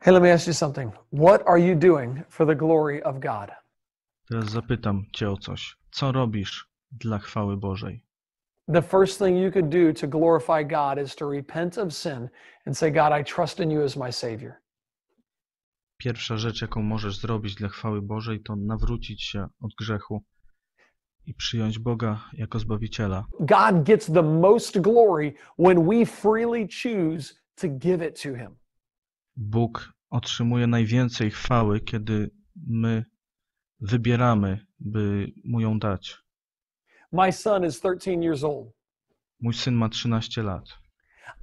Hey, let me ask you something. What are you doing for the glory of God? Teraz zapytam cię o coś co robisz dla chwały Bożej? The first thing you could do to glorify God is to repent of sin and say, God, I trust in you as my Savior. Pierwsza rzecz, jaką możesz zrobić dla chwały Bożej, to nawrócić się od grzechu i przyjąć Boga jako Zbawiciela. God gets the most glory when we freely choose to give it to Him. Bóg otrzymuje najwięcej chwały, kiedy my wybieramy, by mu ją dać. My son is 13 years old. Mój syn ma 13 lat.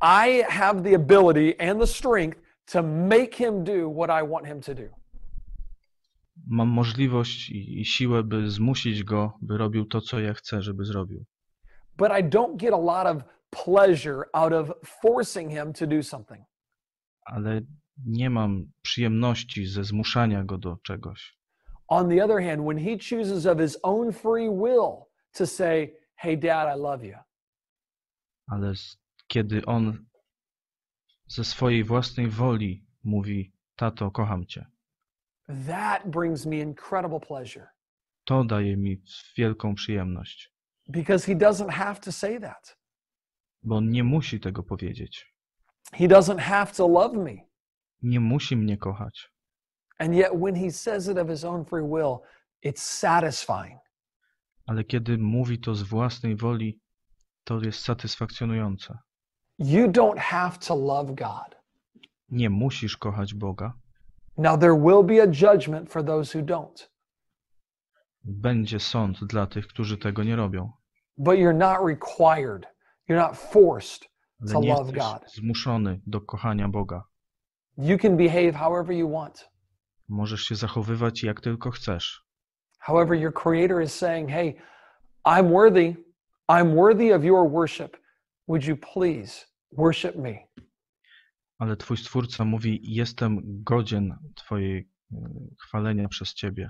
I have the ability and the strength to make him do what I want him to do. Mam możliwość i, siłę, by zmusić go, by robił to, co ja chcę, żeby zrobił. But I don't get a lot of pleasure out of forcing him to do something. Ale nie mam przyjemności ze zmuszania go do czegoś. On the other hand, when he chooses of his own free will to say, "Hey dad, I love you." Ale kiedy on ze swojej własnej woli mówi, "Tato, kocham cię." That brings me incredible pleasure. To daje mi wielką przyjemność. Because he doesn't have to say that. Bo on nie musi tego powiedzieć. He doesn't have to love me. Nie musi mnie kochać. And yet when he says it of his own free will, it's satisfying. Ale kiedy mówi to z własnej woli, to jest satysfakcjonujące. You don't have to love God. Nie musisz kochać Boga. Now there will be a judgment for those who don't. Będzie sąd dla tych, którzy tego nie robią. But you're not required. You're not forced to love God. Zmuszony do kochania Boga. You can behave however you want. Możesz się zachowywać jak tylko chcesz. However, your creator is saying, "Hey, I'm worthy. I'm worthy of your worship. Would you please worship me?" Ale twój stwórca mówi: "Jestem godzien twojej e, chwalenia przez ciebie."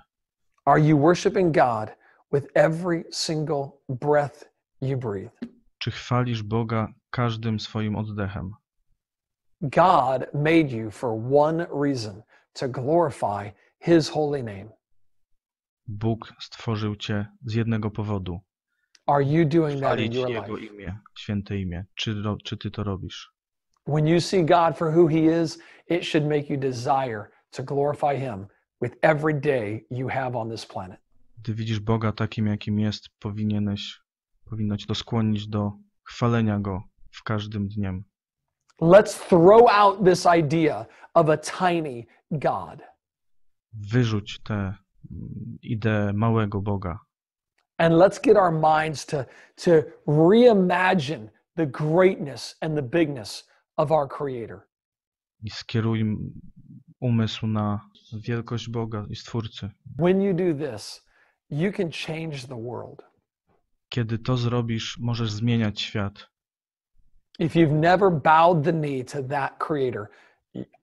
Are you worshiping God with every single breath you breathe? Czy chwalisz Boga każdym swoim oddechem? God made you for one reason to glorify his holy name. Bóg stworzył cię z jednego powodu. Are you doing that in your Jego life? imię, święte imię. Czy, czy ty to robisz? When you see God for who he is, it should make you desire to glorify him with every day you have on this planet. Gdy widzisz Boga takim jakim jest, powinieneś powinno cię to skłonić do chwalenia go w każdym dniem. Let's throw out this idea of a tiny God. Wyrzuć tę mm, ideę małego Boga. And let's get our minds to, to reimagine the greatness and the bigness of our Creator. I skieruj umysł na wielkość Boga i Stwórcy. When you do this, you can change the world. Kiedy to zrobisz, możesz zmieniać świat. If you've never bowed the knee to that creator,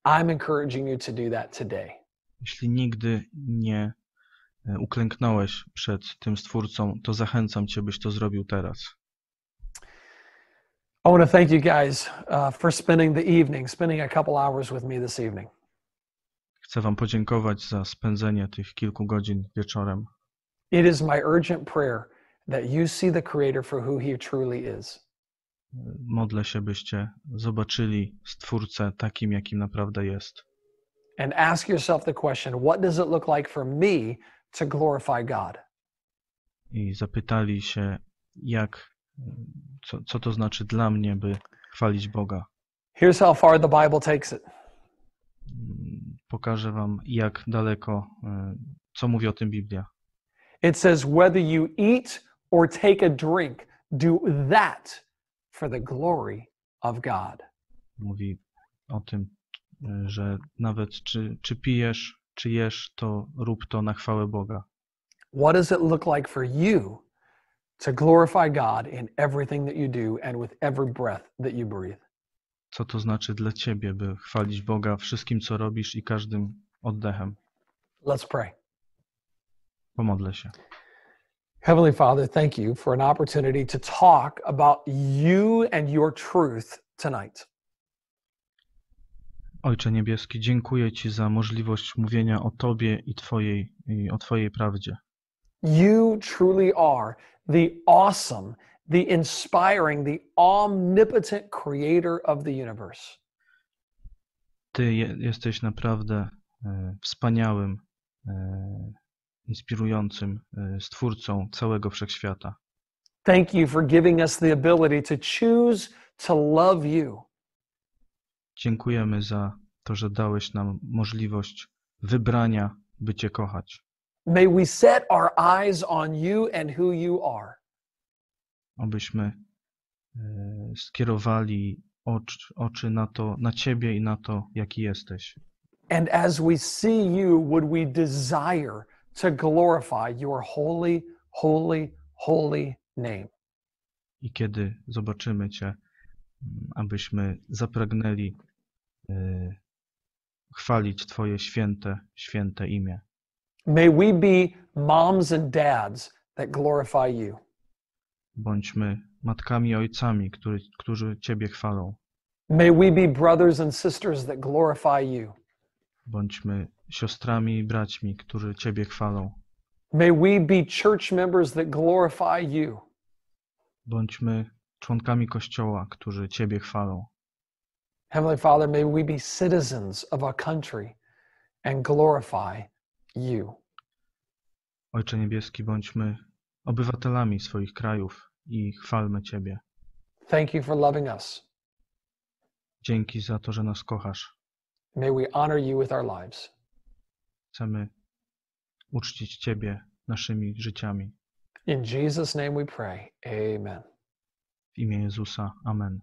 I'm encouraging you to do that today. Jeśli nigdy nie e, uklęknąłeś przed tym stwórcą, to zachęcam cię, byś to zrobił teraz. I want to thank you guys uh, for spending the evening, spending a couple hours with me this evening. Chcę wam podziękować za spędzenie tych kilku godzin wieczorem. It is my urgent prayer that you see the creator for who he truly is. Modlę się, byście zobaczyli Stwórcę takim, jakim naprawdę jest. And ask yourself the question, what does it look like for me to glorify God? I zapytali się, jak, co, co to znaczy dla mnie, by chwalić Boga. Here's how far the Bible takes it. Pokażę wam, jak daleko, e, co mówi o tym Biblia. It says, whether you eat or take a drink, do that for the glory of God. Mówi o tym, e, że nawet czy, czy pijesz, czy jesz, to rób to na chwałę Boga. What does it look like for you to glorify God in everything that you do and with every breath that you breathe? Co to znaczy dla ciebie, by chwalić Boga wszystkim, co robisz i każdym oddechem? Let's pray. Pomodlę się. Heavenly Father, thank you for an opportunity to talk about you and your truth tonight. Ojcze niebieski, dziękuję ci za możliwość mówienia o tobie i twojej i o twojej prawdzie. You truly are the awesome, the inspiring, the omnipotent creator of the universe. Ty je, jesteś naprawdę e, wspaniałym e, inspirującym e, stwórcą całego wszechświata. Thank you for giving us the ability to choose to love you. Dziękujemy za to, że dałeś nam możliwość wybrania, by Cię kochać. May we set our eyes on you and who you are. Abyśmy e, skierowali oczy, oczy na to, na Ciebie i na to, jaki jesteś. And as we see you, would we desire to glorify your holy, holy, holy name. I kiedy zobaczymy Cię, mm, abyśmy zapragnęli y, chwalić Twoje święte, święte imię. May we be moms and dads that glorify you. Bądźmy matkami i ojcami, który, którzy Ciebie chwalą. May we be brothers and sisters that glorify you. Bądźmy siostrami i braćmi, którzy Ciebie chwalą. May we be church members that glorify you. Bądźmy członkami Kościoła, którzy Ciebie chwalą. Heavenly Father, may we be citizens of our country and glorify you. Ojcze Niebieski, bądźmy obywatelami swoich krajów i chwalmy Ciebie. Thank you for loving us. Dzięki za to, że nas kochasz. May we honor you with our lives. Chcemy uczcić Ciebie naszymi życiami. In Jesus name we pray. Amen. W imię Jezusa. Amen.